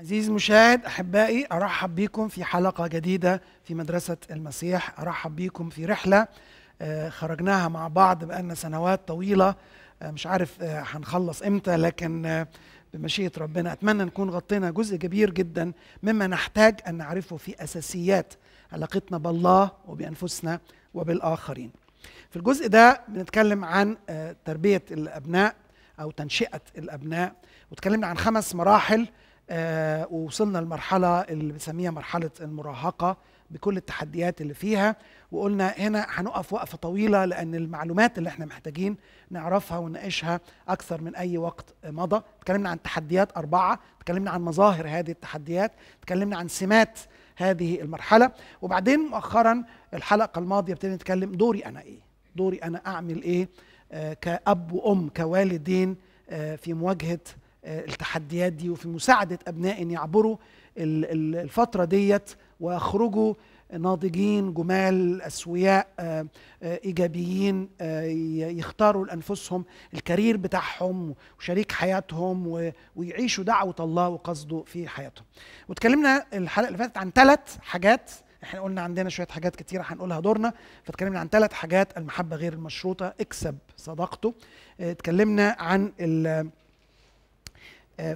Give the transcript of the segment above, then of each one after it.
عزيزي المشاهد احبائي ارحب بكم في حلقه جديده في مدرسه المسيح ارحب بكم في رحله آه، خرجناها مع بعض بقالنا سنوات طويله آه، مش عارف آه، هنخلص امتى لكن بمشيئه ربنا اتمنى نكون غطينا جزء كبير جدا مما نحتاج ان نعرفه في اساسيات علاقتنا بالله وبانفسنا وبالاخرين في الجزء ده بنتكلم عن تربيه الابناء او تنشئه الابناء وتكلمنا عن خمس مراحل آه، ووصلنا لمرحله اللي بنسميها مرحله المراهقه بكل التحديات اللي فيها وقلنا هنا هنقف وقفه طويله لان المعلومات اللي احنا محتاجين نعرفها ونناقشها اكثر من اي وقت مضى اتكلمنا عن تحديات اربعه اتكلمنا عن مظاهر هذه التحديات اتكلمنا عن سمات هذه المرحله وبعدين مؤخرا الحلقه الماضيه ابتدينا نتكلم دوري انا ايه دوري انا اعمل ايه آه، كاب وام كوالدين آه، في مواجهه آه، التحديات دي وفي مساعدة أبناء أن يعبروا الفترة ديت ويخرجوا ناضجين جمال أسوياء آه، آه، إيجابيين يختاروا لأنفسهم الكارير بتاعهم وشريك حياتهم ويعيشوا دعوة الله وقصده في حياتهم واتكلمنا الحلقة اللي فاتت عن ثلاث حاجات احنا قلنا عندنا شويه حاجات كتيره هنقولها دورنا فاتكلمنا عن ثلاث حاجات المحبه غير المشروطه اكسب صداقته اتكلمنا عن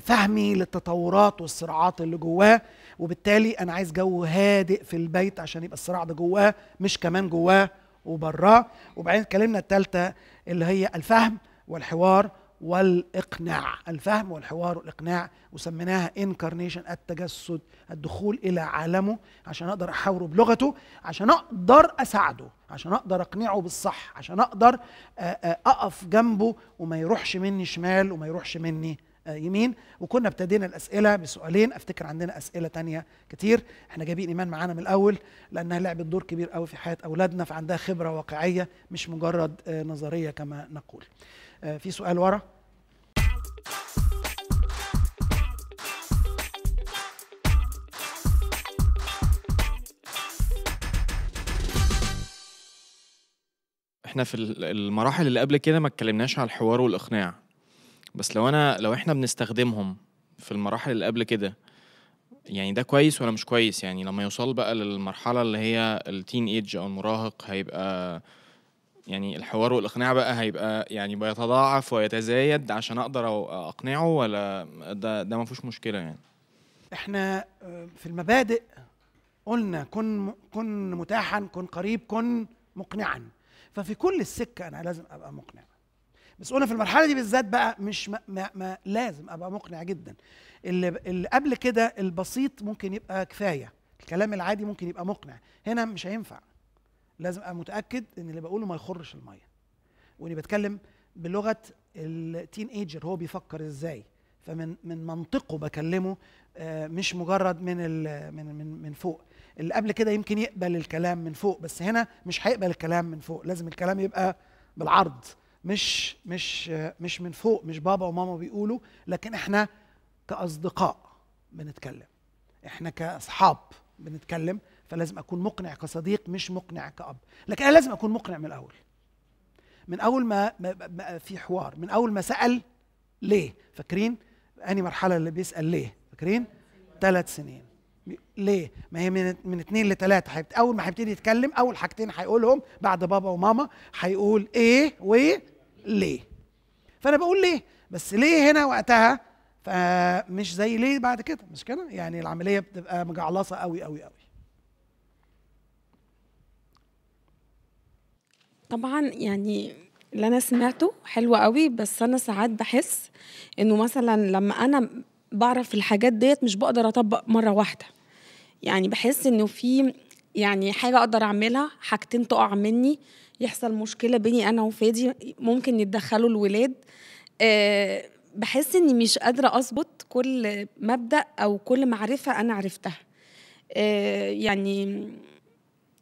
فهمي للتطورات والصراعات اللي جواه وبالتالي انا عايز جو هادئ في البيت عشان يبقى الصراع ده جواه مش كمان جواه وبراه وبعدين اتكلمنا الثالثه اللي هي الفهم والحوار والاقناع الفهم والحوار والاقناع وسميناها انكارنيشن التجسد الدخول الى عالمه عشان اقدر احاوره بلغته عشان اقدر اساعده عشان اقدر اقنعه بالصح عشان اقدر آه، آه، اقف جنبه وما يروحش مني شمال وما يروحش مني يمين وكنا ابتدينا الاسئله بسؤالين افتكر عندنا اسئله تانية كتير احنا جايبين ايمان معانا من الاول لانها لعبت دور كبير قوي في حياه اولادنا فعندها خبره واقعيه مش مجرد آه، نظريه كما نقول آه، في سؤال ورا احنا في المراحل اللي قبل كده ما اتكلمناش على الحوار والاقناع بس لو انا لو احنا بنستخدمهم في المراحل اللي قبل كده يعني ده كويس ولا مش كويس يعني لما يوصل بقى للمرحله اللي هي التين ايج او المراهق هيبقى يعني الحوار والاقناع بقى هيبقى يعني بيتضاعف ويتزايد عشان اقدر اقنعه ولا ده ده ما فيهوش مشكله يعني احنا آه، في المبادئ قلنا كن كن متاحا كن قريب كن مقنعا ففي كل السكه انا لازم ابقى مقنع بس قلنا في المرحله دي بالذات بقى مش ما ما ما لازم ابقى مقنع جدا اللي, اللي قبل كده البسيط ممكن يبقى كفايه الكلام العادي ممكن يبقى مقنع هنا مش هينفع لازم ابقى متاكد ان اللي بقوله ما يخرش الميه واني بتكلم بلغه التين ايجر هو بيفكر ازاي فمن من منطقه بكلمه آه، مش مجرد من من من من فوق اللي قبل كده يمكن يقبل الكلام من فوق بس هنا مش هيقبل الكلام من فوق لازم الكلام يبقى بالعرض مش مش مش من فوق مش بابا وماما بيقولوا لكن احنا كاصدقاء بنتكلم احنا كاصحاب بنتكلم فلازم اكون مقنع كصديق مش مقنع كاب لكن انا لازم اكون مقنع من الاول من اول ما, في حوار من اول ما سال ليه فاكرين اني مرحله اللي بيسال ليه فاكرين ثلاث سنين ليه؟ ما هي من من اثنين لثلاثه حيبت... اول ما هيبتدي يتكلم اول حاجتين هيقولهم بعد بابا وماما هيقول ايه و ليه فانا بقول ليه بس ليه هنا وقتها فمش زي ليه بعد كده مش كده يعني العمليه بتبقى مجعلصه قوي قوي قوي طبعا يعني اللي انا سمعته حلو قوي بس انا ساعات بحس انه مثلا لما انا بعرف الحاجات ديت مش بقدر اطبق مره واحده يعني بحس انه في يعني حاجه اقدر اعملها حاجتين تقع مني يحصل مشكله بيني انا وفادي ممكن يتدخلوا الولاد آه، بحس اني مش قادره اظبط كل مبدا او كل معرفه انا عرفتها آه، يعني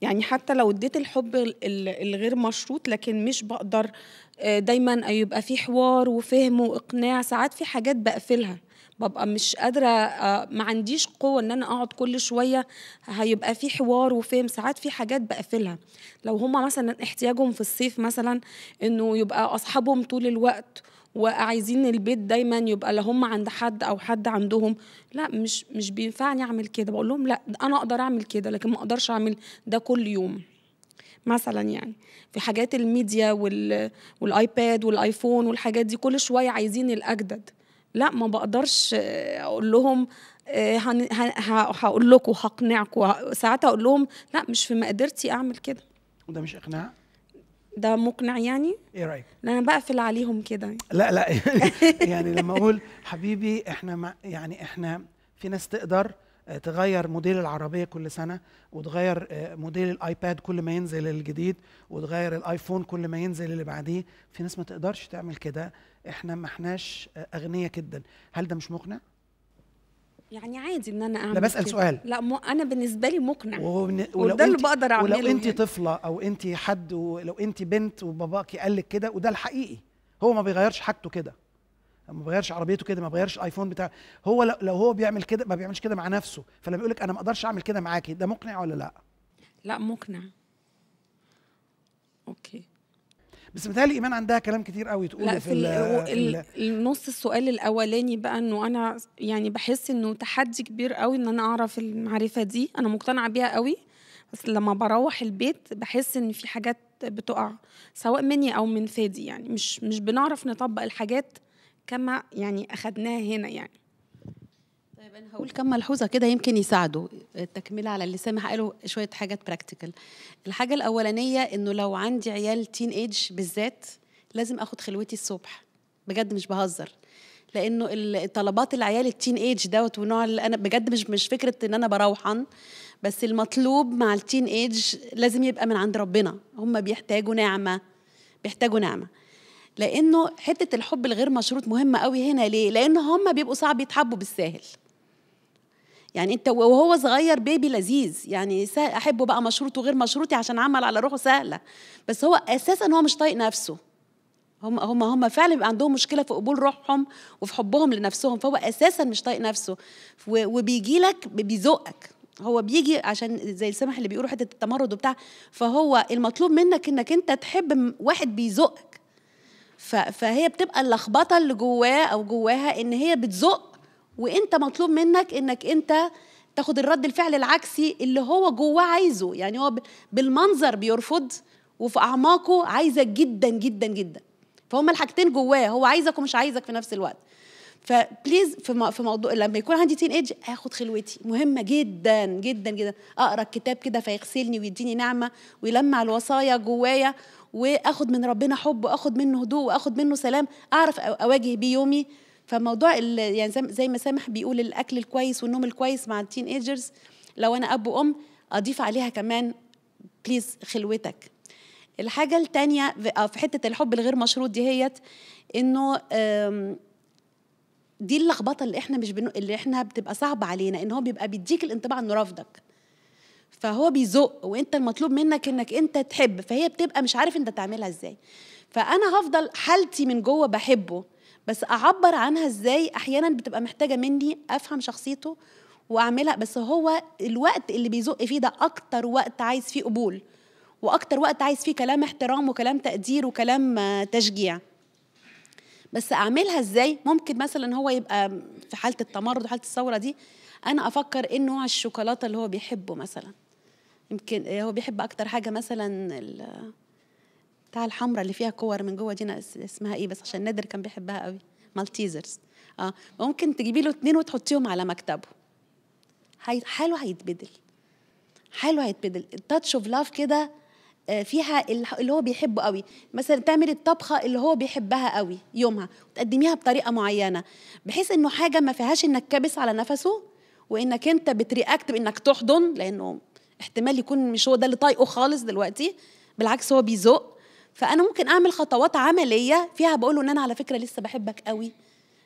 يعني حتى لو اديت الحب الغير مشروط لكن مش بقدر آه، دايما يبقى في حوار وفهم واقناع ساعات في حاجات بقفلها ببقى مش قادره آه، ما عنديش قوه ان انا اقعد كل شويه هيبقى في حوار وفهم ساعات في حاجات بقفلها لو هما مثلا احتياجهم في الصيف مثلا انه يبقى اصحابهم طول الوقت وعايزين البيت دايما يبقى لا هم عند حد او حد عندهم لا مش مش بينفعني اعمل كده بقول لهم لا انا اقدر اعمل كده لكن ما اقدرش اعمل ده كل يوم مثلا يعني في حاجات الميديا والايباد والايفون والحاجات دي كل شويه عايزين الاجدد لا ما بقدرش آه، اقول لهم آه، هقول لكم هقنعكم ساعات اقول لهم لا مش في مقدرتي اعمل كده وده مش اقناع ده مقنع يعني ايه رايك لا انا بقفل عليهم كده لا لا يعني لما اقول حبيبي احنا ما يعني احنا في ناس تقدر آه، تغير موديل العربيه كل سنه وتغير موديل الايباد كل ما ينزل الجديد وتغير الايفون كل ما ينزل اللي بعديه في ناس ما تقدرش تعمل كده احنا ما احناش اغنياء جدا هل ده مش مقنع يعني عادي ان انا اعمل لا بسال كده. سؤال لا م... انا بالنسبه لي مقنع وبن... وده اللي بقدر اعمله ولو انت يعني. طفله او انت حد ولو انت بنت وباباكي قال لك كده وده الحقيقي هو ما بيغيرش حاجته كده ما بيغيرش عربيته كده ما بيغيرش ايفون بتاع هو لو, لو هو بيعمل كده ما بيعملش كده مع نفسه فلما يقول لك انا ما اقدرش اعمل كده معاكي ده مقنع ولا لا لا مقنع اوكي بس متهيألي ايمان عندها كلام كتير قوي تقوله في, في النص السؤال الاولاني بقى انه انا يعني بحس انه تحدي كبير قوي ان انا اعرف المعرفه دي انا مقتنعه بيها قوي بس لما بروح البيت بحس ان في حاجات بتقع سواء مني او من فادي يعني مش مش بنعرف نطبق الحاجات كما يعني اخدناها هنا يعني طيب انا هقول كم ملحوظه كده يمكن يساعدوا التكمله على اللي سامح قاله شويه حاجات براكتيكال الحاجه الاولانيه انه لو عندي عيال تين ايج بالذات لازم اخد خلوتي الصبح بجد مش بهزر لانه طلبات العيال التين ايج دوت ونوع اللي انا بجد مش مش فكره ان انا بروحن بس المطلوب مع التين ايج لازم يبقى من عند ربنا هم بيحتاجوا نعمه بيحتاجوا نعمه لانه حته الحب الغير مشروط مهمه قوي هنا ليه لان هم بيبقوا صعب يتحبوا بالساهل يعني انت وهو صغير بيبي لذيذ يعني سهل احبه بقى مشروط وغير مشروطي عشان عمل على روحه سهله بس هو اساسا هو مش طايق نفسه هم هم هم فعلا عندهم مشكله في قبول روحهم وفي حبهم لنفسهم فهو اساسا مش طايق نفسه وبيجي لك بيزقك هو بيجي عشان زي السمح اللي بيقولوا حته التمرد وبتاع فهو المطلوب منك انك انت تحب واحد بيزقك فهي بتبقى اللخبطه اللي جواه او جواها ان هي بتزق وانت مطلوب منك انك انت تاخد الرد الفعل العكسي اللي هو جواه عايزه يعني هو بالمنظر بيرفض وفي اعماقه عايزك جدا جدا جدا فهم الحاجتين جواه هو عايزك ومش عايزك في نفس الوقت فبليز في في موضوع لما يكون عندي تين ايج اخد خلوتي مهمه جدا جدا جدا اقرا الكتاب كده فيغسلني ويديني نعمه ويلمع الوصايا جوايا واخد من ربنا حب واخد منه هدوء واخد منه سلام اعرف اواجه بيه يومي فموضوع يعني زي ما سامح بيقول الاكل الكويس والنوم الكويس مع التين ايجرز لو انا اب وام اضيف عليها كمان بليز خلوتك الحاجه الثانيه في حته الحب الغير مشروط دي هيت انه دي اللخبطه اللي احنا مش بنو... اللي احنا بتبقى صعبه علينا ان هو بيبقى بيديك الانطباع انه رافضك فهو بيزق وانت المطلوب منك انك انت تحب فهي بتبقى مش عارف انت تعملها ازاي فانا هفضل حالتي من جوه بحبه بس اعبر عنها ازاي احيانا بتبقى محتاجه مني افهم شخصيته واعملها بس هو الوقت اللي بيزق فيه ده اكتر وقت عايز فيه قبول واكتر وقت عايز فيه كلام احترام وكلام تقدير وكلام تشجيع بس اعملها ازاي ممكن مثلا هو يبقى في حاله التمرد وحاله الثوره دي انا افكر ايه نوع الشوكولاته اللي هو بيحبه مثلا يمكن هو بيحب اكتر حاجه مثلا بتاع الحمراء اللي فيها كور من جوه دي اسمها ايه بس عشان نادر كان بيحبها قوي مالتيزرز اه ممكن تجيبي له اتنين وتحطيهم على مكتبه حاله هيتبدل حاله هيتبدل التاتش اوف لاف كده آه، فيها اللي هو بيحبه قوي مثلا تعملي الطبخه اللي هو بيحبها قوي يومها وتقدميها بطريقه معينه بحيث انه حاجه ما فيهاش انك كابس على نفسه وانك انت بترياكت بانك تحضن لانه احتمال يكون مش هو ده اللي طايقه خالص دلوقتي بالعكس هو بيزق فانا ممكن اعمل خطوات عمليه فيها بقول ان انا على فكره لسه بحبك قوي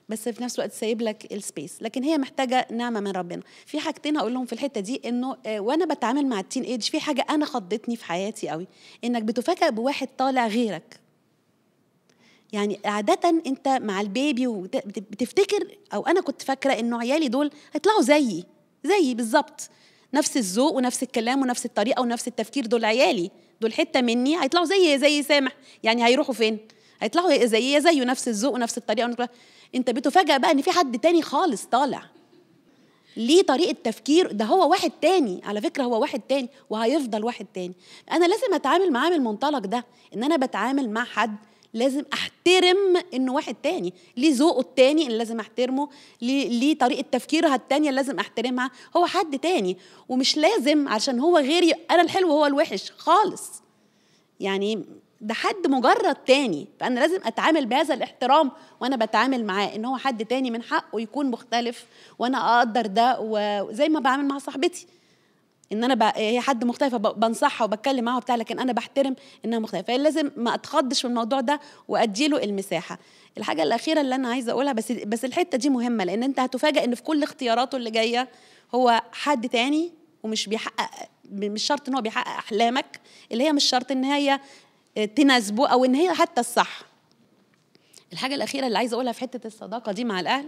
بس في نفس الوقت سايب لك السبيس لكن هي محتاجه نعمه من ربنا في حاجتين هقول لهم في الحته دي انه آه، وانا بتعامل مع التين ايج في حاجه انا خضتني في حياتي قوي انك بتفاجئ بواحد طالع غيرك يعني عادة انت مع البيبي بتفتكر او انا كنت فاكرة انه عيالي دول هيطلعوا زيي زيي بالظبط نفس الذوق ونفس الكلام ونفس الطريقة ونفس التفكير دول عيالي دول حته مني هيطلعوا زي زي سامح يعني هيروحوا فين هيطلعوا زي إيه؟ زيه نفس الذوق ونفس الطريقه انت بتفاجئ بقى ان في حد تاني خالص طالع ليه طريقه تفكير ده هو واحد تاني على فكره هو واحد تاني وهيفضل واحد تاني انا لازم اتعامل معاه من المنطلق ده ان انا بتعامل مع حد لازم احترم ان واحد تاني ليه ذوقه التاني اللي لازم احترمه ليه, ليه طريقه تفكيره التانيه اللي لازم احترمها هو حد تاني ومش لازم عشان هو غيري انا الحلو وهو الوحش خالص يعني ده حد مجرد تاني فانا لازم اتعامل بهذا الاحترام وانا بتعامل معاه ان هو حد تاني من حقه يكون مختلف وانا اقدر ده وزي ما بعمل مع صاحبتي ان انا بقى هي حد مختلفه بنصحها وبتكلم معاها وبتاع لكن انا بحترم انها مختلفه لازم ما اتخضش من الموضوع ده واديله المساحه الحاجه الاخيره اللي انا عايزه اقولها بس بس الحته دي مهمه لان انت هتفاجئ ان في كل اختياراته اللي جايه هو حد تاني ومش بيحقق مش شرط ان هو بيحقق احلامك اللي هي مش شرط ان هي آه، تناسبه او ان هي حتى الصح الحاجه الاخيره اللي عايزه اقولها في حته الصداقه دي مع الاهل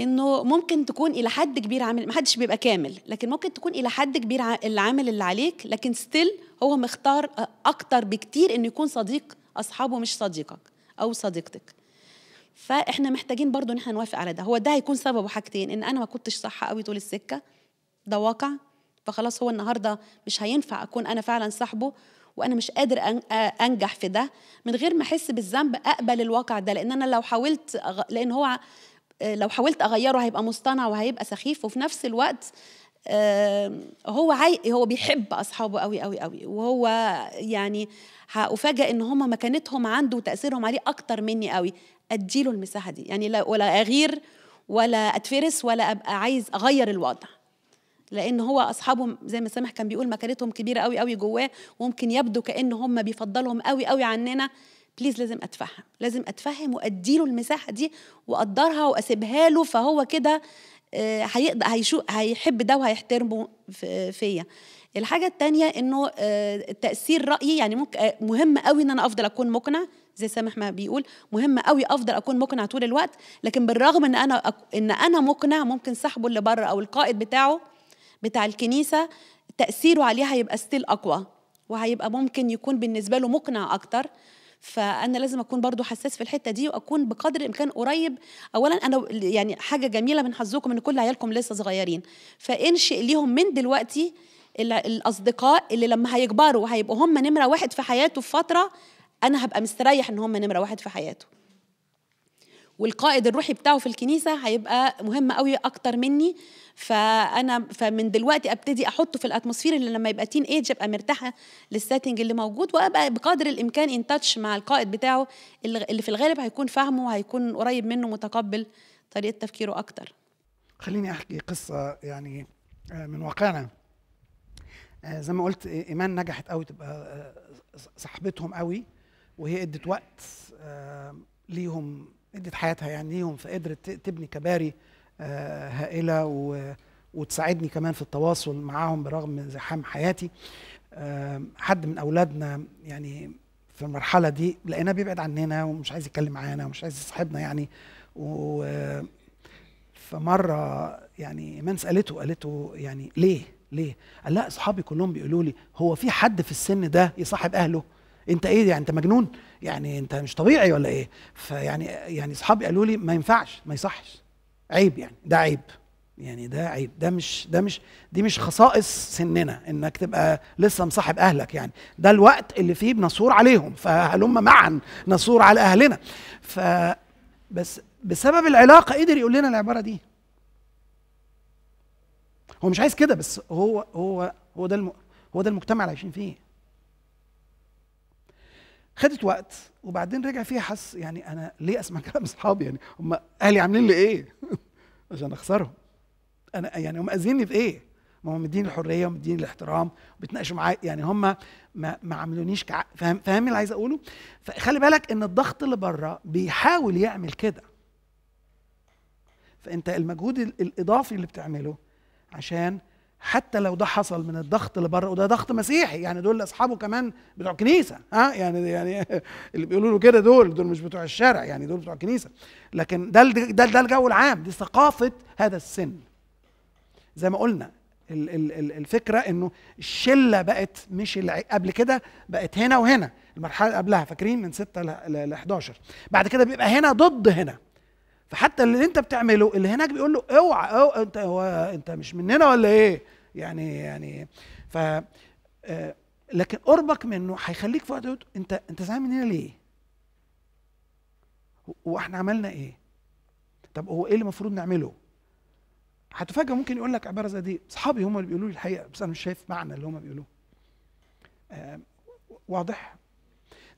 انه ممكن تكون الى حد كبير عامل محدش بيبقى كامل لكن ممكن تكون الى حد كبير اللي عامل اللي عليك لكن ستيل هو مختار اكتر بكتير انه يكون صديق اصحابه مش صديقك او صديقتك فاحنا محتاجين برضو ان احنا نوافق على ده هو ده هيكون سببه حاجتين ان انا ما كنتش صح قوي طول السكه ده واقع فخلاص هو النهارده مش هينفع اكون انا فعلا صاحبه وانا مش قادر انجح في ده من غير ما احس بالذنب اقبل الواقع ده لان انا لو حاولت لان هو آه، لو حاولت اغيره هيبقى مصطنع وهيبقى سخيف وفي نفس الوقت آه، هو عاي... هو بيحب اصحابه قوي قوي قوي وهو يعني هافاجئ ان هم مكانتهم عنده وتاثيرهم عليه اكتر مني قوي اديله المساحه دي يعني لا ولا اغير ولا اتفرس ولا ابقى عايز اغير الوضع لان هو اصحابه زي ما سامح كان بيقول مكانتهم كبيره قوي قوي جواه وممكن يبدو كان هم بيفضلهم قوي قوي عننا بليز لازم اتفهم لازم اتفهم واديله المساحه دي واقدرها واسيبها له فهو كده آه، هيقدر هيشو هيحب ده وهيحترمه فيا الحاجه الثانيه انه آه، تاثير رايي يعني ممكن آه، مهم قوي ان انا افضل اكون مقنع زي سامح ما بيقول مهم قوي افضل اكون مقنع طول الوقت لكن بالرغم ان انا ان انا مقنع ممكن صاحبه اللي بره او القائد بتاعه بتاع الكنيسه تاثيره عليه هيبقى ستيل اقوى وهيبقى ممكن يكون بالنسبه له مقنع اكتر فانا لازم اكون برضو حساس في الحته دي واكون بقدر الامكان قريب اولا انا يعني حاجه جميله من حظكم ان كل عيالكم لسه صغيرين فانشئ ليهم من دلوقتي الاصدقاء اللي لما هيكبروا هيبقوا هم نمره واحد في حياته في فتره انا هبقى مستريح ان هم نمره واحد في حياته والقائد الروحي بتاعه في الكنيسه هيبقى مهم قوي اكتر مني فانا فمن دلوقتي ابتدي احطه في الاتموسفير اللي لما يبقى تين ايج ابقى مرتاحه للسيتنج اللي موجود وابقى بقدر الامكان ان تاتش مع القائد بتاعه اللي في الغالب هيكون فاهمه وهيكون قريب منه متقبل طريقه تفكيره اكتر خليني احكي قصه يعني آه، من واقعنا آه، زي ما قلت ايمان نجحت قوي تبقى آه، صاحبتهم قوي وهي ادت وقت ليهم ادت حياتها يعني ليهم فقدرت تبني كباري آه، هائله وتساعدني كمان في التواصل معاهم برغم زحام حياتي آه، حد من اولادنا يعني في المرحله دي لقيناه بيبعد عننا ومش عايز يتكلم معانا ومش عايز يصاحبنا يعني و فمره يعني ايمان سالته قالته يعني ليه ليه قال لا اصحابي كلهم بيقولوا لي هو في حد في السن ده يصاحب اهله انت ايه يعني انت مجنون يعني انت مش طبيعي ولا ايه فيعني يعني اصحابي قالوا لي ما ينفعش ما يصحش عيب يعني ده عيب يعني ده عيب ده مش ده مش دي مش خصائص سننا انك تبقى لسه مصاحب اهلك يعني ده الوقت اللي فيه بنصور عليهم فهلم معا نصور على اهلنا ف بس بسبب العلاقه قدر يقول لنا العباره دي هو مش عايز كده بس هو هو هو ده الم... هو ده المجتمع اللي عايشين فيه خدت وقت وبعدين رجع فيها حس يعني انا ليه اسمع كلام اصحابي يعني هم اهلي عاملين لي ايه عشان اخسرهم انا يعني هم اذيني في ايه ما هم مديني الحريه ومديني الاحترام وبيتناقشوا معايا يعني هم ما, ما عملونيش فاهم فاهم اللي عايز اقوله فخلي بالك ان الضغط اللي بره بيحاول يعمل كده فانت المجهود الاضافي اللي بتعمله عشان حتى لو ده حصل من الضغط اللي بره وده ضغط مسيحي يعني دول اصحابه كمان بتوع كنيسه ها يعني يعني اللي بيقولوا له كده دول دول مش بتوع الشارع يعني دول بتوع كنيسه لكن ده ده ده الجو العام دي ثقافه هذا السن زي ما قلنا الفكره انه الشله بقت مش قبل كده بقت هنا وهنا المرحله قبلها فاكرين من 6 ل 11 بعد كده بيبقى هنا ضد هنا فحتى اللي انت بتعمله اللي هناك بيقول له اوعى أو انت هو انت مش مننا ولا ايه يعني يعني ف آه، لكن قربك منه هيخليك في وقت انت انت زعلان مننا ليه واحنا عملنا ايه طب هو ايه اللي المفروض نعمله هتفاجئ ممكن يقول لك عباره زي دي اصحابي هم اللي بيقولوا لي الحقيقه بس انا مش شايف معنى اللي هم بيقولوه آه، واضح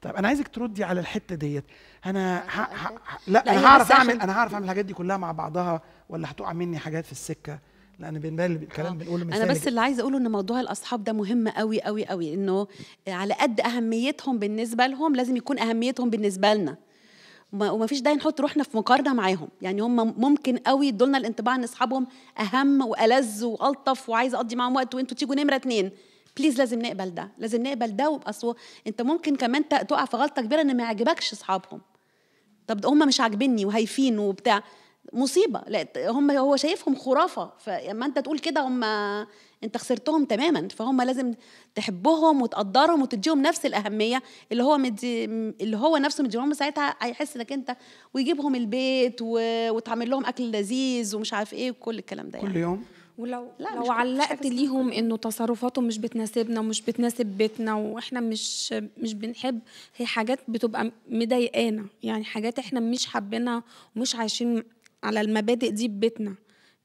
طيب انا عايزك تردي على الحته ديت انا ها ها ها لا, لا انا هعرف اعمل انا هعرف اعمل الحاجات دي كلها مع بعضها ولا هتقع مني حاجات في السكه لان بنبال الكلام آه. بنقوله مثال انا بس اللي عايزه اقوله ان موضوع الاصحاب ده مهم قوي قوي قوي انه على قد اهميتهم بالنسبه لهم لازم يكون اهميتهم بالنسبه لنا وما فيش داعي نحط روحنا في مقارنه معاهم يعني هم ممكن قوي يدولنا الانطباع ان اصحابهم اهم والذ والطف وعايزه اقضي معاهم وقت وانتوا تيجوا نمره اتنين بليز لازم نقبل ده لازم نقبل ده واصل انت ممكن كمان تقع في غلطه كبيره ان ما يعجبكش اصحابهم طب هم مش عاجبني وهايفين وبتاع مصيبه لا هم هو شايفهم خرافه فلما انت تقول كده هم انت خسرتهم تماما فهم لازم تحبهم وتقدرهم وتديهم نفس الاهميه اللي هو مدي اللي هو نفسه مديهم ساعتها هيحس انك انت ويجيبهم البيت و... وتعمل لهم اكل لذيذ ومش عارف ايه وكل الكلام ده يعني. كل يوم ولو لا لو علقت ليهم انه تصرفاتهم مش بتناسبنا ومش بتناسب بيتنا واحنا مش مش بنحب هي حاجات بتبقى مضايقانا يعني حاجات احنا مش حابينها ومش عايشين على المبادئ دي ببيتنا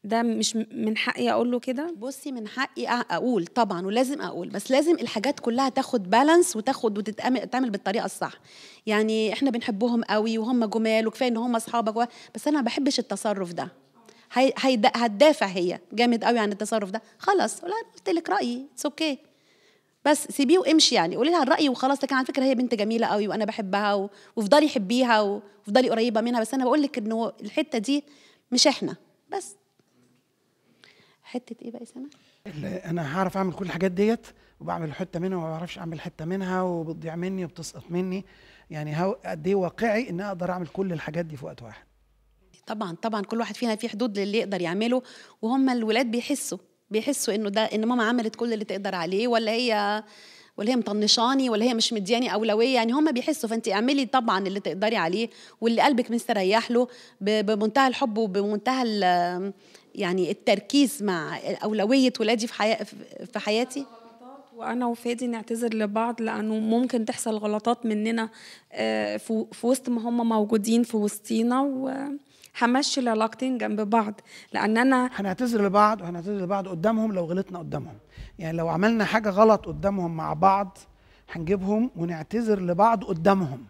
ده مش من حقي اقول له كده بصي من حقي اقول طبعا ولازم اقول بس لازم الحاجات كلها تاخد بالانس وتاخد وتتعمل بالطريقه الصح يعني احنا بنحبهم قوي وهم جمال وكفايه ان هم اصحابك و... بس انا ما بحبش التصرف ده هتدافع هي جامد قوي عن التصرف ده خلاص ولا قلت لك رايي اتس اوكي بس سيبيه وامشي يعني قولي لها الراي وخلاص لكن على فكره هي بنت جميله قوي وانا بحبها وافضلي وفضلي حبيها وافضلي وفضلي قريبه منها بس انا بقول لك انه الحته دي مش احنا بس حته ايه بقى سنه انا هعرف اعمل كل الحاجات ديت وبعمل حته منها وما بعرفش اعمل حته منها وبتضيع مني وبتسقط مني يعني قد ايه واقعي ان اقدر اعمل كل الحاجات دي في وقت واحد طبعا طبعا كل واحد فينا في حدود للي يقدر يعمله وهم الولاد بيحسوا بيحسوا انه ده ان ماما عملت كل اللي تقدر عليه ولا هي ولا هي مطنشاني ولا هي مش مدياني اولويه يعني هم بيحسوا فانت اعملي طبعا اللي تقدري عليه واللي قلبك مستريح له بمنتهى الحب وبمنتهى يعني التركيز مع اولويه ولادي في, حياتي في حياتي وانا وفادي نعتذر لبعض لانه ممكن تحصل غلطات مننا آه، في وسط ما هم موجودين في وسطينا و همشي العلاقتين جنب بعض لان انا هنعتذر لبعض وهنعتذر لبعض قدامهم لو غلطنا قدامهم يعني لو عملنا حاجه غلط قدامهم مع بعض هنجيبهم ونعتذر لبعض قدامهم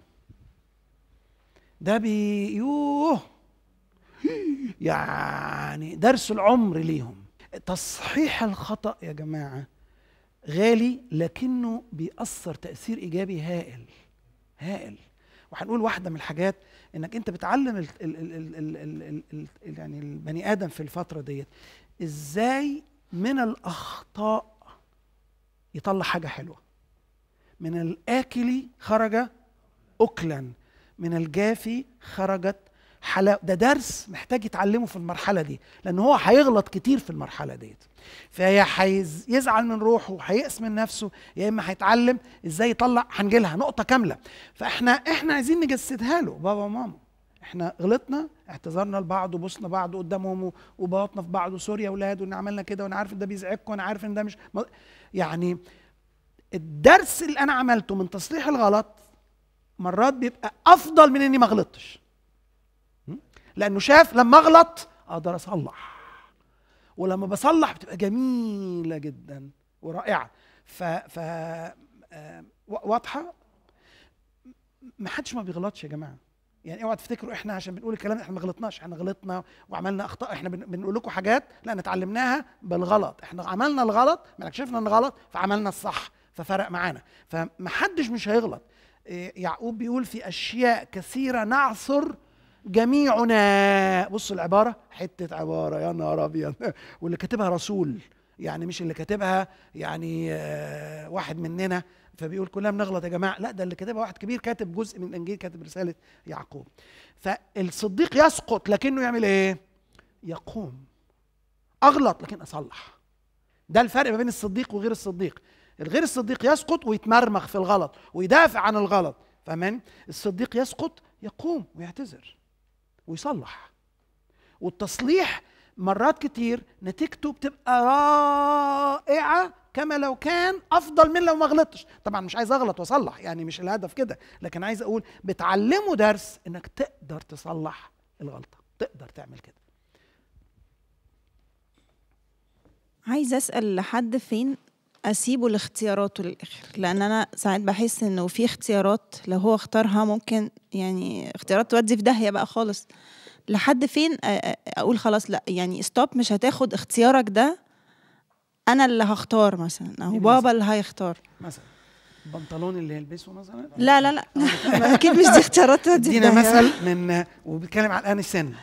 ده بي يوه يعني درس العمر ليهم تصحيح الخطا يا جماعه غالي لكنه بيأثر تأثير إيجابي هائل هائل وهنقول واحده من الحاجات انك انت بتعلم ال ال ال الـ الـ الـ الـ الـ يعني البني ادم في الفتره ديت ازاي من الاخطاء يطلع حاجه حلوه من الاكل خرج اكلا من الجافي خرجت حلاوه ده درس محتاج يتعلمه في المرحله دي لان هو هيغلط كتير في المرحله ديت فهي هيزعل من روحه هيقس من نفسه يا اما هيتعلم ازاي يطلع هنجيلها نقطه كامله فاحنا احنا عايزين نجسدها له بابا وماما احنا غلطنا اعتذرنا لبعض وبصنا بعض قدامهم وباطنا في بعض وسوريا اولاد وان عملنا كده وانا عارف ان ده بيزعجكم وانا عارف ان ده مش يعني الدرس اللي انا عملته من تصليح الغلط مرات بيبقى افضل من اني ما غلطتش لانه شاف لما اغلط اقدر اصلح ولما بصلح بتبقى جميله جدا ورائعه ف ف آه، واضحه ما حدش ما بيغلطش يا جماعه يعني اوعوا تفتكروا احنا عشان بنقول الكلام احنا ما غلطناش احنا غلطنا وعملنا اخطاء احنا بنقول لكم حاجات لا اتعلمناها بالغلط احنا عملنا الغلط ما اكتشفنا ان غلط فعملنا الصح ففرق معانا فمحدش مش هيغلط آه، يعقوب بيقول في اشياء كثيره نعثر جميعنا بص العباره حته عباره يا نهار ابيض واللي كاتبها رسول يعني مش اللي كاتبها يعني آه، واحد مننا فبيقول كلنا بنغلط يا جماعه لا ده اللي كاتبها واحد كبير كاتب جزء من الانجيل كاتب رساله يعقوب فالصديق يسقط لكنه يعمل ايه يقوم اغلط لكن اصلح ده الفرق ما بين الصديق وغير الصديق الغير الصديق يسقط ويتمرمخ في الغلط ويدافع عن الغلط فمن الصديق يسقط يقوم ويعتذر ويصلح والتصليح مرات كتير نتيجته بتبقى رائعه كما لو كان افضل من لو ما غلطتش طبعا مش عايز اغلط واصلح يعني مش الهدف كده لكن عايز اقول بتعلمه درس انك تقدر تصلح الغلطه تقدر تعمل كده عايز اسال لحد فين اسيبه لاختياراته للاخر لان انا ساعات بحس انه في اختيارات لو هو اختارها ممكن يعني اختيارات تودي في داهيه بقى خالص لحد فين اقول خلاص لا يعني ستوب مش هتاخد اختيارك ده انا اللي هختار مثلا او بابا اللي هيختار مثلا البنطلون اللي هيلبسه مثلا لا لا لا اكيد مش دي اختيارات تودي دينا مثل من وبنتكلم على الان سن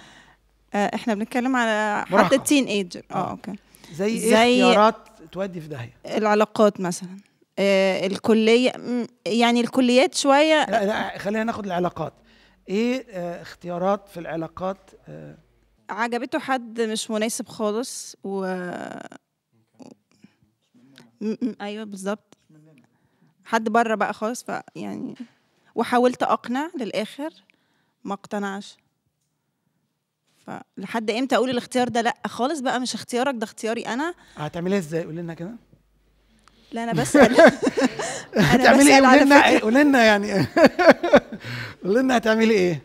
احنا بنتكلم على حتى التين ايجر اه اوكي زي, إيه زي اختيارات تودي في داهيه العلاقات مثلا آه، الكليه يعني الكليات شويه لا لا خلينا ناخد العلاقات ايه آه، اختيارات في العلاقات آه، عجبته حد مش مناسب خالص و ايوه بالظبط حد بره بقى خالص فيعني وحاولت اقنع للاخر ما اقتنعش فلحد امتى اقول الاختيار ده لا خالص بقى مش اختيارك ده اختياري انا هتعمليها ازاي قولي لنا كده لا انا بس هتعملي ايه قولي لنا قولي لنا يعني قولي لنا هتعملي ايه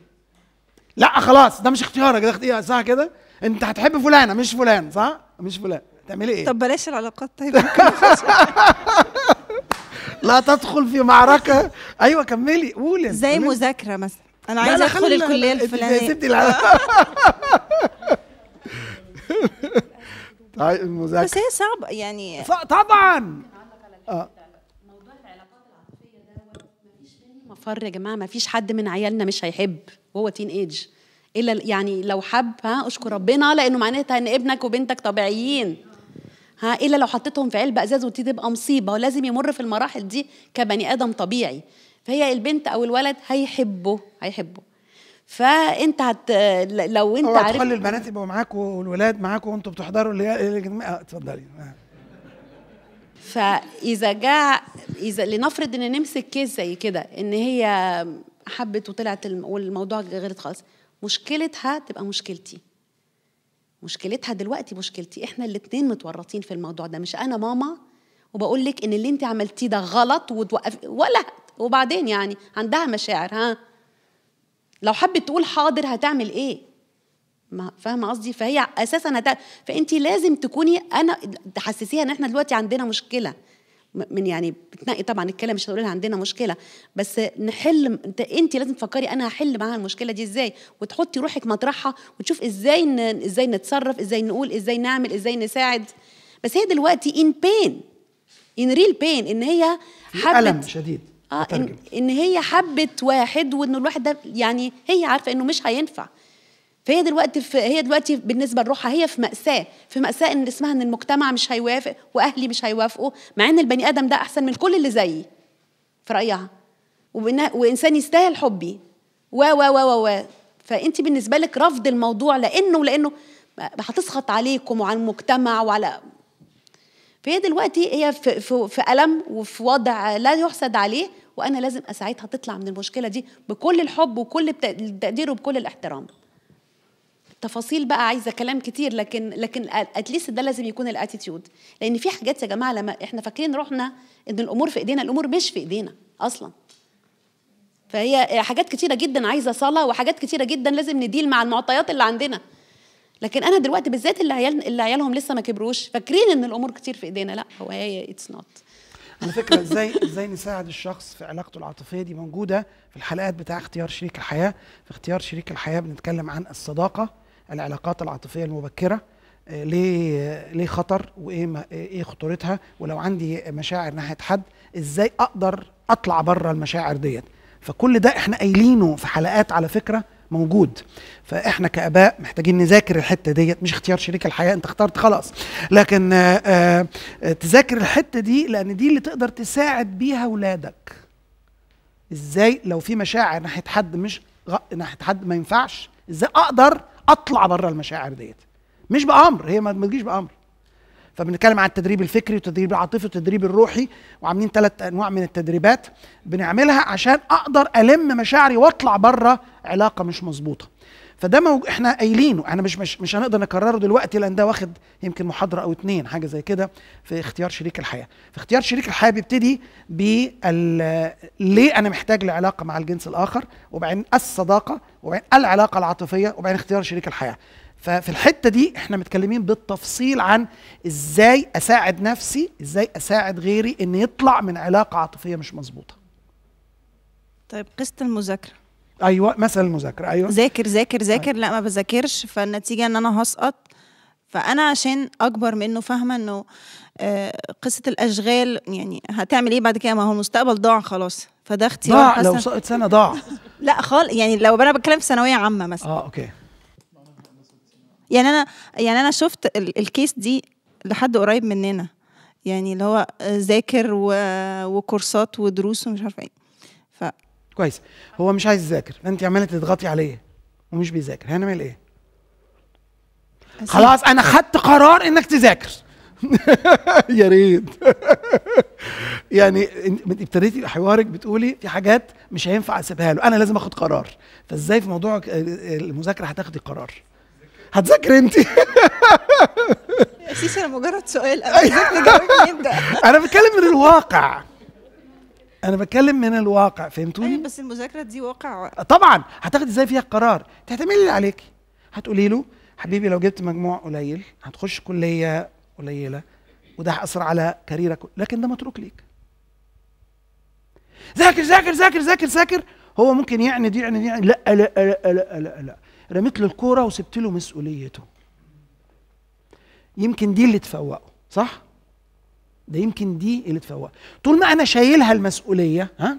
لا خلاص ده مش اختيارك ده اختيار إيه، صح كده انت هتحب فلانه مش فلان صح مش فلان تعملي ايه طب بلاش العلاقات طيب لا تدخل في معركه ايوه كملي قولي زي مذاكره مثلا انا عايزه ادخل الكليه الفلانيه سيبني طيب المذاكره بس هي صعبه يعني طبعا مفيش آه. مفر يا جماعه ما فيش حد من عيالنا مش هيحب وهو تين ايج الا يعني لو حب ها اشكر ربنا لانه معناتها ان ابنك وبنتك طبيعيين ها الا لو حطيتهم في علبه ازاز ودي تبقى مصيبه ولازم يمر في المراحل دي كبني ادم طبيعي فهي البنت او الولد هيحبه هيحبه فانت هت لو انت عارف هتخلي البنات يبقوا معاك والولاد معاك وانتوا بتحضروا اللي آه، اتفضلي آه. فاذا جاء اذا لنفرض ان نمسك كيس زي كده ان هي حبت وطلعت والموضوع غيرت خالص مشكلتها تبقى مشكلتي مشكلتها دلوقتي مشكلتي احنا الاثنين متورطين في الموضوع ده مش انا ماما وبقول لك ان اللي انت عملتيه ده غلط وتوقف ولا وبعدين يعني عندها مشاعر ها لو حبت تقول حاضر هتعمل ايه فاهمه قصدي فهي اساسا هت... فانت لازم تكوني انا تحسسيها ان احنا دلوقتي عندنا مشكله من يعني بتنقي طبعا الكلام مش هتقولي عندنا مشكله بس نحل انت انت لازم تفكري انا هحل معاها المشكله دي ازاي وتحطي روحك مطرحها وتشوف ازاي ن... ازاي نتصرف ازاي نقول ازاي نعمل ازاي نساعد بس هي دلوقتي ان بين ان ريل بين ان هي حبت الم شديد اه إن, ان هي حبت واحد وان الواحد ده يعني هي عارفه انه مش هينفع فهي دلوقتي في هي دلوقتي بالنسبه لروحها هي في ماساه في ماساه ان اسمها ان المجتمع مش هيوافق واهلي مش هيوافقوا مع ان البني ادم ده احسن من كل اللي زيي في رايها وانسان يستاهل حبي و و و و فانت بالنسبه لك رفض الموضوع لانه لانه هتسخط عليكم وعلى المجتمع وعلى فهي دلوقتي هي في, في, في ألم وفي وضع لا يحسد عليه وانا لازم اساعدها تطلع من المشكله دي بكل الحب وكل التقدير وبكل الاحترام تفاصيل بقى عايزه كلام كتير لكن لكن اتليست ده لازم يكون الاتيتيود لان في حاجات يا جماعه لما احنا فاكرين روحنا ان الامور في ايدينا الامور مش في ايدينا اصلا فهي حاجات كتيره جدا عايزه صلاه وحاجات كتيره جدا لازم نديل مع المعطيات اللي عندنا لكن انا دلوقتي بالذات اللي عيال اللي عيالهم لسه ما كبروش فاكرين ان الامور كتير في ايدينا لا هو هي اتس نوت الفكره ازاي ازاي نساعد الشخص في علاقته العاطفيه دي موجوده في الحلقات بتاع اختيار شريك الحياه في اختيار شريك الحياه بنتكلم عن الصداقه العلاقات العاطفيه المبكره آه، ليه آه، ليه خطر وايه آه، ايه خطورتها ولو عندي مشاعر ناحيه حد ازاي اقدر اطلع بره المشاعر ديت فكل ده احنا قايلينه في حلقات على فكره موجود فاحنا كاباء محتاجين نذاكر الحته ديت مش اختيار شريك الحياه انت اخترت خلاص لكن آه، آه، تذاكر الحته دي لان دي اللي تقدر تساعد بيها اولادك ازاي لو في مشاعر ناحيه حد مش غ... ناحيه حد ما ينفعش ازاي اقدر اطلع بره المشاعر ديت مش بامر هي ما تجيش بامر فبنتكلم عن التدريب الفكري والتدريب العاطفي والتدريب الروحي وعاملين ثلاث انواع من التدريبات بنعملها عشان اقدر الم مشاعري واطلع بره علاقه مش مظبوطه فده موج... احنا قايلينه احنا مش مش مش هنقدر نكرره دلوقتي لان ده واخد يمكن محاضره او اتنين حاجه زي كده في اختيار شريك الحياه فاختيار شريك الحياه بيبتدي بال ليه انا محتاج لعلاقه مع الجنس الاخر وبعدين الصداقه وبعدين العلاقه العاطفيه وبعدين اختيار شريك الحياه ففي الحته دي احنا متكلمين بالتفصيل عن ازاي اساعد نفسي ازاي اساعد غيري ان يطلع من علاقه عاطفيه مش مظبوطه طيب قصه المذاكره ايوه مثلا المذاكره ايوه ذاكر ذاكر ذاكر أيوة. لا ما بذاكرش فالنتيجه ان انا هسقط فانا عشان اكبر منه فاهمه انه آه، قصه الاشغال يعني هتعمل ايه بعد كده ما هو المستقبل ضاع خلاص فده اختيار ضاع لو سقط سنه ضاع لا خالص يعني لو انا بتكلم في ثانويه عامه مثلا اه اوكي يعني انا يعني انا شفت ال الكيس دي لحد قريب مننا يعني اللي هو آه، ذاكر وكورسات ودروس ومش عارفه ايه كويس هو مش عايز يذاكر انت عماله تضغطي عليه ومش بيذاكر هنعمل ايه خلاص انا خدت قرار انك تذاكر يا ريت يعني ابتديتي حوارك بتقولي في حاجات مش هينفع اسيبها له انا لازم اخد قرار فازاي في موضوع المذاكره هتاخدي قرار هتذاكري انت اساسا مجرد سؤال انا بتكلم من الواقع انا بتكلم من الواقع فهمتوني أيوة بس المذاكره دي واقع طبعا هتاخدي ازاي فيها القرار تعتمد اللي عليكي هتقولي له حبيبي لو جبت مجموع قليل هتخش كليه قليله وده هيأثر على كاريرك لكن ده متروك ليك ذاكر ذاكر ذاكر ذاكر ذاكر هو ممكن يعني دي يعني دي يعني لا لا لا لا لا, لا. رميت له الكوره وسبت له مسؤوليته يمكن دي اللي تفوقه صح ده يمكن دي اللي تفوق طول ما انا شايلها المسؤوليه ها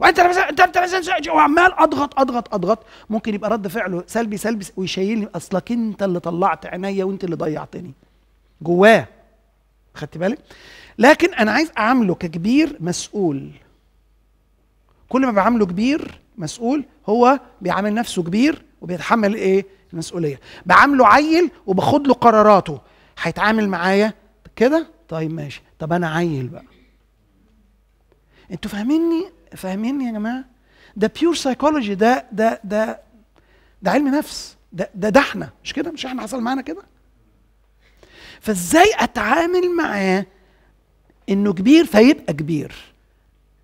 وانت انت انت وعمال اضغط اضغط اضغط ممكن يبقى رد فعله سلبي سلبي ويشيلني اصلك انت اللي طلعت عينيا وانت اللي ضيعتني جواه خدت بالك لكن انا عايز اعامله ككبير مسؤول كل ما بعامله كبير مسؤول هو بيعامل نفسه كبير وبيتحمل ايه المسؤوليه بعامله عيل وباخد له قراراته هيتعامل معايا كده طيب ماشي طب انا عيل بقى انتوا فاهميني فاهميني يا جماعه ده بيور سايكولوجي ده ده ده ده علم نفس ده ده ده احنا مش كده مش احنا حصل معانا كده فازاي اتعامل معاه انه كبير فيبقى كبير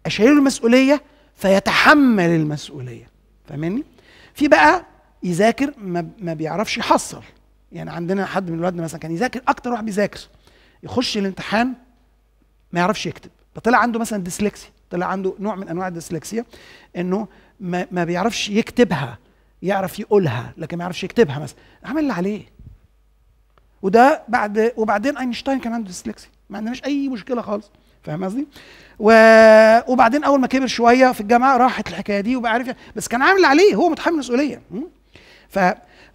اشيل المسؤوليه فيتحمل المسؤوليه فاهمني في بقى يذاكر ما, ما بيعرفش يحصل يعني عندنا حد من ولادنا مثلا كان يذاكر اكتر واحد بيذاكر يخش الامتحان ما يعرفش يكتب فطلع عنده مثلا ديسلكسيا طلع عنده نوع من انواع الديسلكسيا انه ما, ما بيعرفش يكتبها يعرف يقولها لكن ما يعرفش يكتبها مثلا عمل اللي عليه وده بعد وبعدين اينشتاين كان عنده ديسلكسيا ما عندناش اي مشكله خالص فاهم قصدي؟ و... وبعدين اول ما كبر شويه في الجامعه راحت الحكايه دي وبقى عارف يعني. بس كان عامل عليه هو متحمل مسؤوليه ف...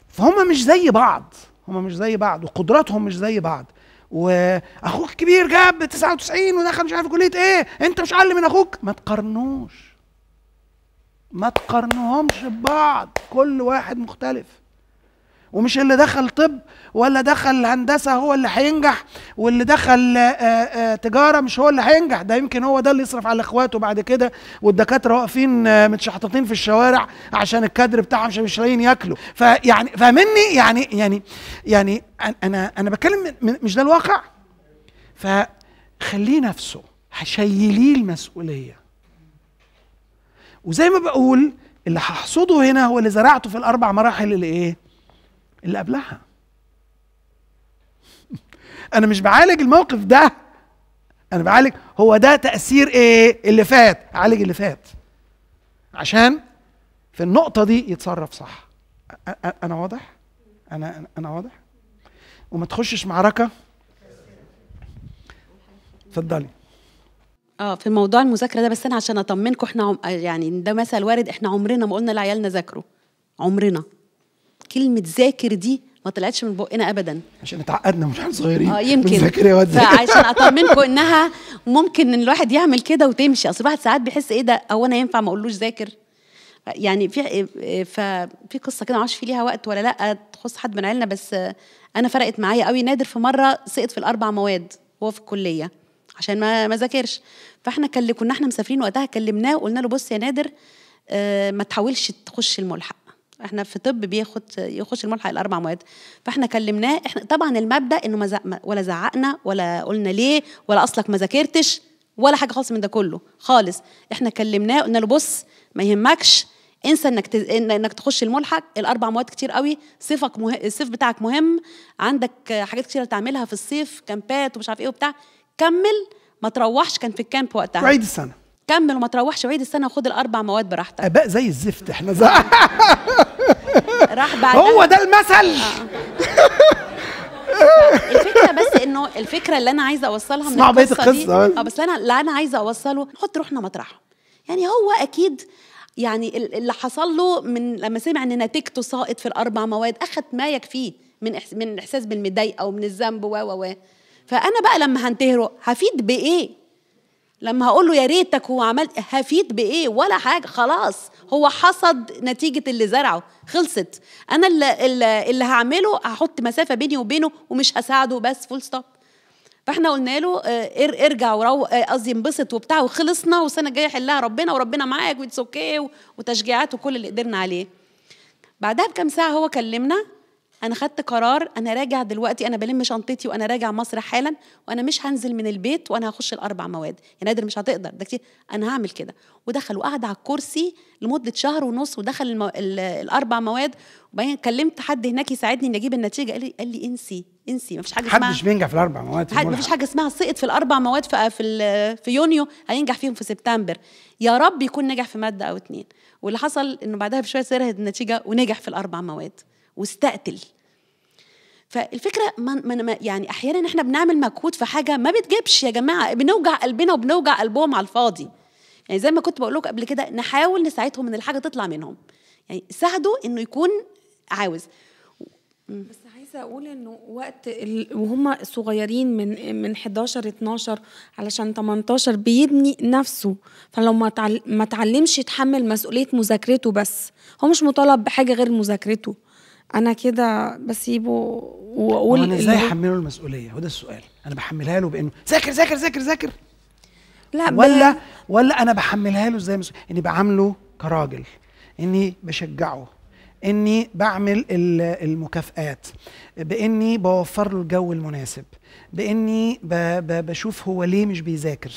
فهم مش زي بعض هم مش زي بعض وقدراتهم مش زي بعض واخوك الكبير جاب 99 ودخل مش عارف كليه ايه انت مش اقل من اخوك ما تقارنوش ما تقارنهمش ببعض كل واحد مختلف ومش اللي دخل طب ولا دخل هندسه هو اللي هينجح واللي دخل آآ آه، آآ آه، تجاره مش هو اللي هينجح ده يمكن هو ده اللي يصرف على اخواته بعد كده والدكاتره واقفين آه، متشحططين في الشوارع عشان الكادر بتاعهم مش مش لاقيين ياكلوا فيعني فاهمني يعني يعني يعني انا انا بتكلم مش ده الواقع فخليه نفسه هشيليه المسؤوليه وزي ما بقول اللي هحصده هنا هو اللي زرعته في الاربع مراحل اللي ايه اللي قبلها انا مش بعالج الموقف ده انا بعالج هو ده تاثير ايه اللي فات اعالج اللي فات عشان في النقطه دي يتصرف صح انا واضح انا انا واضح وما تخشش معركه اتفضلي اه في موضوع المذاكره ده بس انا عشان اطمنكم احنا عم... يعني ده مثل وارد احنا عمرنا ما قلنا لعيالنا ذاكروا عمرنا كلمه ذاكر دي ما طلعتش من بقنا ابدا عشان اتعقدنا من واحنا صغيرين اه يمكن ذاكر يا واد آه، عشان اطمنكم انها ممكن ان الواحد يعمل كده وتمشي اصل الواحد ساعات بيحس ايه ده هو انا ينفع ما اقولوش ذاكر يعني في ففي قصه كده معرفش في ليها وقت ولا لا تخص حد من عيلنا بس انا فرقت معايا قوي نادر في مره سقط في الاربع مواد وهو في الكليه عشان ما ما ذاكرش فاحنا كنا احنا مسافرين وقتها كلمناه وقلنا له بص يا نادر آه، ما تحاولش تخش الملحق احنا في طب بياخد يخش الملحق الاربع مواد فاحنا كلمناه احنا طبعا المبدا انه ما زق ولا زعقنا ولا قلنا ليه ولا اصلك ما ذاكرتش ولا حاجه خالص من ده كله خالص احنا كلمناه قلنا له بص ما يهمكش انسى انك تز... انك تخش الملحق الاربع مواد كتير قوي صيفك مه... الصيف بتاعك مهم عندك حاجات كتير تعملها في الصيف كامبات ومش عارف ايه وبتاع كمل ما تروحش كان في الكامب وقتها عيد السنه كمل وما تروحش وعيد السنه وخد الاربع مواد براحتك اباء زي الزفت احنا زي راح بعد هو ده المثل آه. الفكره بس انه الفكره اللي انا عايزه اوصلها من القصه, القصة دي اه بس انا اللي انا عايزه اوصله نحط روحنا مطرحه يعني هو اكيد يعني اللي حصل له من لما سمع ان نتيجته ساقط في الاربع مواد اخذ ما يكفيه من من الاحساس بالمضايقه ومن الذنب و و و فانا بقى لما هنتهره هفيد بايه لما هقول له يا ريتك هو عملت هفيد بايه ولا حاجه خلاص هو حصد نتيجه اللي زرعه خلصت انا اللي, اللي هعمله هحط مسافه بيني وبينه ومش هساعده بس فول ستوب فاحنا قلنا له آه، ارجع وروق آه، قصدي انبسط وبتاع وخلصنا والسنه الجايه حلها ربنا وربنا معاك واتس اوكي وتشجيعات وكل اللي قدرنا عليه بعدها بكام ساعه هو كلمنا انا خدت قرار انا راجع دلوقتي انا بلم شنطتي وانا راجع مصر حالا وانا مش هنزل من البيت وانا هخش الاربع مواد يا نادر مش هتقدر ده كتير انا هعمل كده ودخل وقعد على الكرسي لمده شهر ونص ودخل المو... ال... الاربع مواد وبعدين كلمت حد هناك يساعدني اني اجيب النتيجه قال لي قال لي انسي انسي مفيش حاجه اسمها حدش بينجح في الاربع مواد حد مفيش حاجه اسمها سقط في الاربع مواد في في, في يونيو هينجح فيهم في سبتمبر يا رب يكون نجح في ماده او اتنين واللي حصل انه بعدها بشويه سرهد النتيجه ونجح في الاربع مواد واستقتل فالفكره ما ما يعني احيانا احنا بنعمل مجهود في حاجه ما بتجيبش يا جماعه بنوجع قلبنا وبنوجع قلبهم على الفاضي يعني زي ما كنت بقول لكم قبل كده نحاول نساعدهم ان الحاجه تطلع منهم يعني ساعدوا انه يكون عاوز بس عايزه اقول انه وقت ال... وهم صغيرين من من 11 12 علشان 18 بيبني نفسه فلو ما تعل... ما اتعلمش يتحمل مسؤوليه مذاكرته بس هو مش مطالب بحاجه غير مذاكرته انا كده بسيبه واقول انا ازاي احمله المسؤوليه هو ده السؤال انا بحملها له بانه ذاكر ذاكر ذاكر ذاكر لا ولا ولا انا بحملها له ازاي مسؤوليه اني بعامله كراجل اني بشجعه اني بعمل المكافئات باني بوفر له الجو المناسب باني بشوف هو ليه مش بيذاكر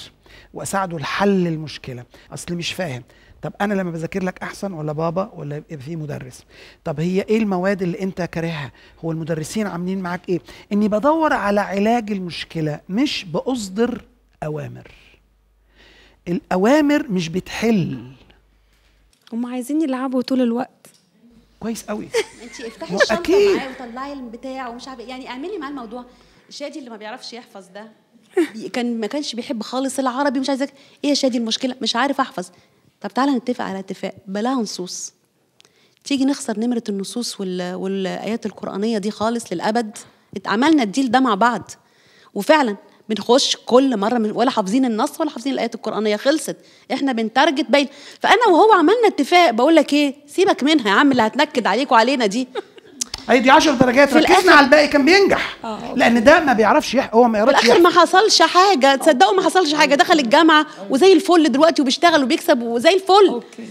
واساعده لحل المشكله اصل مش فاهم طب انا لما بذاكر لك احسن ولا بابا ولا يبقى في مدرس طب هي ايه المواد اللي انت كارهها هو المدرسين عاملين معاك ايه اني بدور على علاج المشكله مش باصدر اوامر الاوامر مش بتحل هم عايزين يلعبوا طول الوقت كويس قوي انت افتحي الشنطه معاه وطلعي البتاع ومش عارف إيه. يعني اعملي معاه الموضوع شادي اللي ما بيعرفش يحفظ ده كان ما كانش بيحب خالص العربي مش عايز ايه يا شادي المشكله مش عارف احفظ طب تعالى نتفق على اتفاق بلاها نصوص تيجي نخسر نمرة النصوص وال... والآيات القرآنية دي خالص للأبد اتعملنا الديل ده مع بعض وفعلا بنخش كل مرة ولا حافظين النص ولا حافظين الآيات القرآنية خلصت احنا بنترجت بين فأنا وهو عملنا اتفاق بقول لك ايه سيبك منها يا عم اللي هتنكد عليك وعلينا دي اي دي 10 درجات ركزنا على الباقي كان بينجح آه. لان ده ما بيعرفش يح... هو ما يقراش الاخر ما حصلش حاجه تصدقوا ما حصلش حاجه دخل الجامعه وزي الفل دلوقتي وبيشتغل وبيكسب وزي الفل أوكي.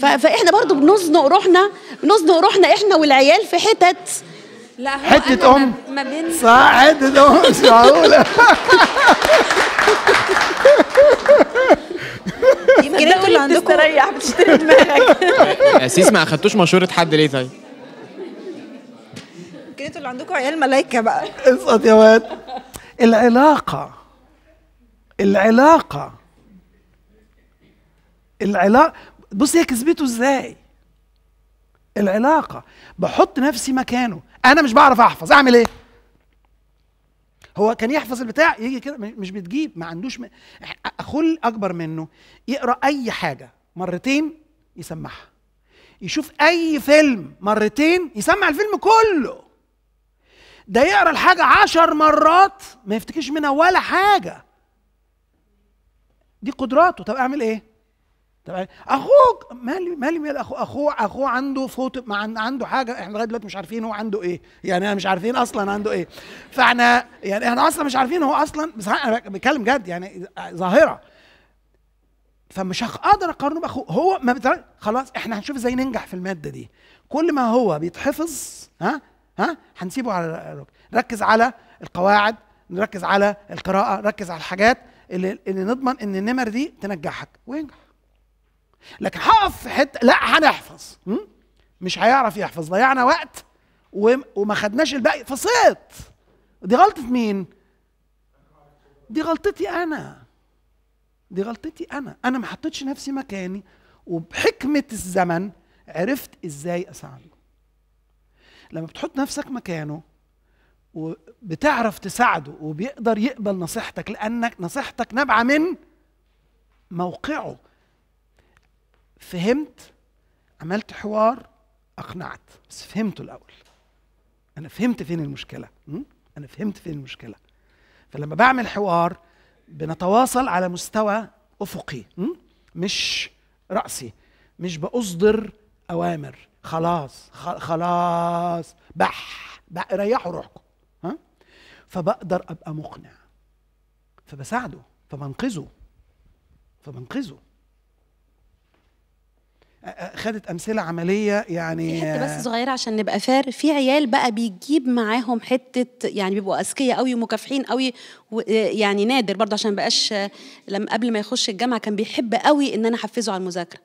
فاحنا برضو بنزنق روحنا بنزنق روحنا احنا والعيال في حتت لا هو حتة أم ما بين صح حتة أم مش معقولة يمكن انتوا اللي عندكم تستريح بتشتري دماغك سيس ما أخدتوش مشورة حد ليه طيب؟ يمكن انتوا اللي عندكم عيال ملايكه بقى اسقط يا واد العلاقه العلاقه العلاقه بص هي كسبته ازاي العلاقه بحط نفسي مكانه انا مش بعرف احفظ اعمل ايه هو كان يحفظ البتاع يجي كده مش بتجيب ما عندوش م... اخل اكبر منه يقرا اي حاجه مرتين يسمعها يشوف اي فيلم مرتين يسمع الفيلم كله ده يقرا الحاجه عشر مرات ما يفتكرش منها ولا حاجه دي قدراته طب اعمل ايه طب اخوك مالي مالي اخوه اخوه أخو عنده فوت عنده حاجه احنا لغايه دلوقتي مش عارفين هو عنده ايه يعني احنا مش عارفين اصلا عنده ايه فاحنا يعني احنا اصلا مش عارفين هو اصلا بس انا بتكلم جد يعني ظاهره فمش هقدر اقارنه باخوه هو ما خلاص احنا هنشوف ازاي ننجح في الماده دي كل ما هو بيتحفظ ها ها هنسيبه على الركن ركز على القواعد نركز على القراءه ركز على الحاجات اللي, اللي نضمن ان النمر دي تنجحك وينجح لكن هقف في حته لا هنحفظ مش هيعرف يحفظ ضيعنا وقت وما خدناش الباقي فصيت دي غلطه مين دي غلطتي انا دي غلطتي انا انا ما حطيتش نفسي مكاني وبحكمه الزمن عرفت ازاي اساعده لما بتحط نفسك مكانه وبتعرف تساعده وبيقدر يقبل نصيحتك لانك نصيحتك نابعه من موقعه فهمت عملت حوار اقنعت بس فهمته الاول انا فهمت فين المشكله انا فهمت فين المشكله فلما بعمل حوار بنتواصل على مستوى افقي مش راسي مش باصدر اوامر خلاص خلاص بح بح ريحوا روحكم ها فبقدر ابقى مقنع فبساعده فبنقذه فبنقذه خدت امثله عمليه يعني حته بس صغيره عشان نبقى فار في عيال بقى بيجيب معاهم حته يعني بيبقوا اذكياء قوي ومكافحين قوي آه، يعني نادر برضه عشان بقاش آه، لما قبل ما يخش الجامعه كان بيحب قوي ان انا احفزه على المذاكره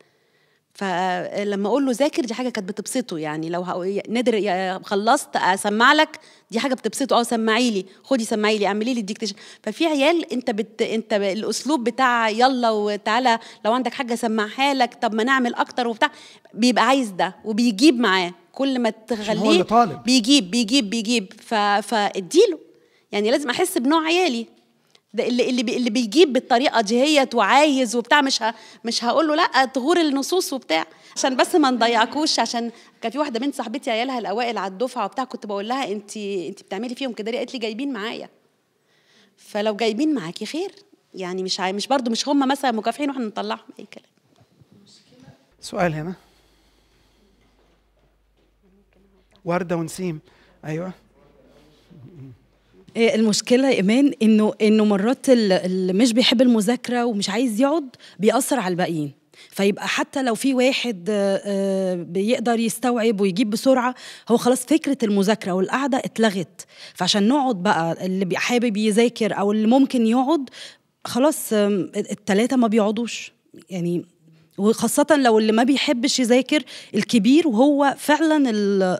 فلما اقول له ذاكر دي حاجه كانت بتبسطه يعني لو نادر خلصت اسمع لك دي حاجه بتبسطه او أه، سمعي لي خدي سمعي لي اعملي لي الديكتيشن ففي عيال انت بت انت الاسلوب بتاع يلا وتعالى لو عندك حاجه سمعها لك طب ما نعمل اكتر وبتاع بيبقى عايز ده وبيجيب معاه كل ما تخليه بيجيب بيجيب بيجيب فاديله يعني لازم احس بنوع عيالي اللي اللي اللي بيجيب بالطريقه دي هي وعايز وبتاع مش ه... مش هقول له لا تغور النصوص وبتاع عشان بس ما نضيعكوش عشان كان في واحده بنت صاحبتي عيالها الاوائل على الدفعه وبتاع كنت بقول لها انت انت بتعملي فيهم كده ليه قالت لي جايبين معايا فلو جايبين معاكي خير يعني مش ع... مش برضو مش هم مثلا مكافحين واحنا نطلعهم اي كلام سؤال هنا ورده ونسيم ايوه آه، المشكله يا ايمان انه انه مرات اللي مش بيحب المذاكره ومش عايز يقعد بيأثر على الباقيين فيبقى حتى لو في واحد آه، آه، بيقدر يستوعب ويجيب بسرعه هو خلاص فكره المذاكره والقعده اتلغت فعشان نقعد بقى اللي حابب يذاكر او اللي ممكن يقعد خلاص التلاته ما بيقعدوش يعني وخاصة لو اللي ما بيحبش يذاكر الكبير وهو فعلا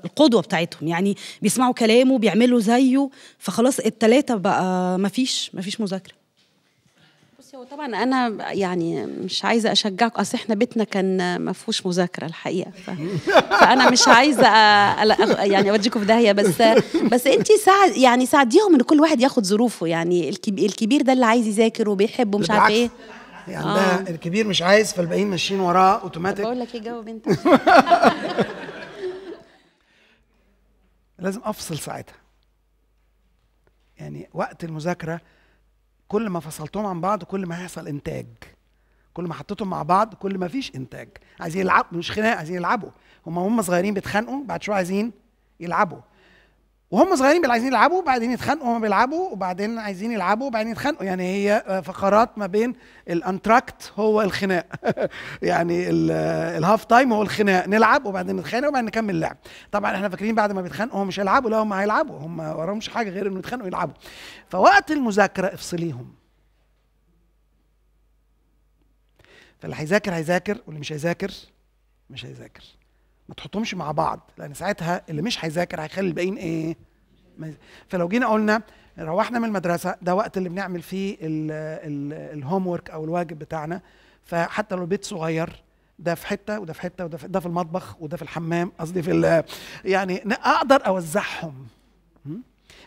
القدوة بتاعتهم يعني بيسمعوا كلامه بيعملوا زيه فخلاص التلاتة بقى مفيش مفيش مذاكرة بصي هو طبعا انا يعني مش عايزه اشجعك اصل احنا بيتنا كان ما فيهوش مذاكره الحقيقه ف... فانا مش عايزه أ... يعني اوديكم في داهيه بس بس انت ساعد يعني ساعديهم ان كل واحد ياخد ظروفه يعني الكبير ده اللي عايز يذاكر وبيحب ومش عارف ايه يعني آه. ده الكبير مش عايز فالباقيين ماشيين وراه اوتوماتيك بقول لك ايه جاوب انت لازم افصل ساعتها يعني وقت المذاكره كل ما فصلتهم عن بعض كل ما هيحصل انتاج كل ما حطيتهم مع بعض كل ما فيش انتاج عايزين يلعبوا مش خناقه عايزين يلعبوا هم هم صغيرين بيتخانقوا بعد شويه عايزين يلعبوا وهم صغيرين بيبقوا عايزين يلعبوا وبعدين يتخانقوا وهم بيلعبوا وبعدين عايزين يلعبوا وبعدين يتخانقوا يعني هي آه، فقرات ما بين الانتراكت هو الخناق يعني آه، الهاف تايم هو الخناق نلعب وبعدين نتخانق وبعدين نكمل اللعب طبعا احنا فاكرين بعد ما بيتخانقوا هم مش هيلعبوا لا هم هيلعبوا هم وراهمش حاجه غير انه يتخانقوا يلعبوا فوقت المذاكره افصليهم فاللي هيذاكر هيذاكر واللي مش هيذاكر مش هيذاكر ما تحطهمش مع بعض لان ساعتها اللي مش هيذاكر هيخلي الباقيين ايه فلو جينا قلنا روحنا من المدرسه ده وقت اللي بنعمل فيه الهوم ورك او الواجب بتاعنا فحتى لو البيت صغير ده في حته وده في حته وده في ده في المطبخ وده في الحمام قصدي في يعني اقدر اوزعهم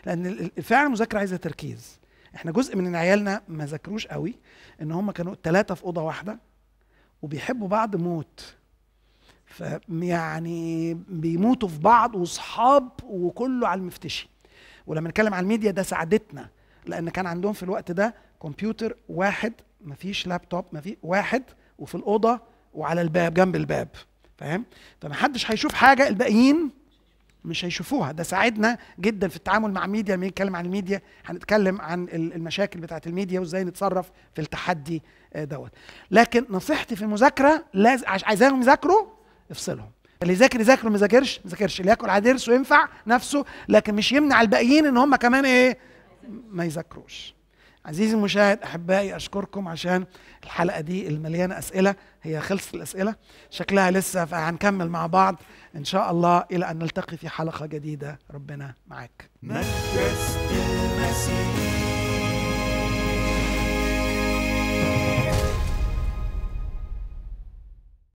لان فعلا المذاكره عايزه تركيز احنا جزء من عيالنا ما ذاكروش قوي ان هم كانوا ثلاثه في اوضه واحده وبيحبوا بعض موت يعني بيموتوا في بعض واصحاب وكله على المفتشي ولما نتكلم على الميديا ده ساعدتنا لان كان عندهم في الوقت ده كمبيوتر واحد مفيش لابتوب مفيش واحد وفي الاوضه وعلى الباب جنب الباب فاهم فمحدش هيشوف حاجه الباقيين مش هيشوفوها ده ساعدنا جدا في التعامل مع ميديا لما نتكلم عن الميديا هنتكلم عن المشاكل بتاعه الميديا وازاي نتصرف في التحدي آه، دوت لكن نصيحتي في المذاكره لازم عايزاهم يذاكروا افصلهم اللي يذاكر يذاكر وما يذاكرش ما يذاكرش اللي ياكل على درسه ينفع نفسه لكن مش يمنع الباقيين ان هم كمان ايه ما يذاكروش عزيزي المشاهد احبائي اشكركم عشان الحلقه دي المليانه اسئله هي خلصت الاسئله شكلها لسه فهنكمل مع بعض ان شاء الله الى ان نلتقي في حلقه جديده ربنا معاك مجلس المسيح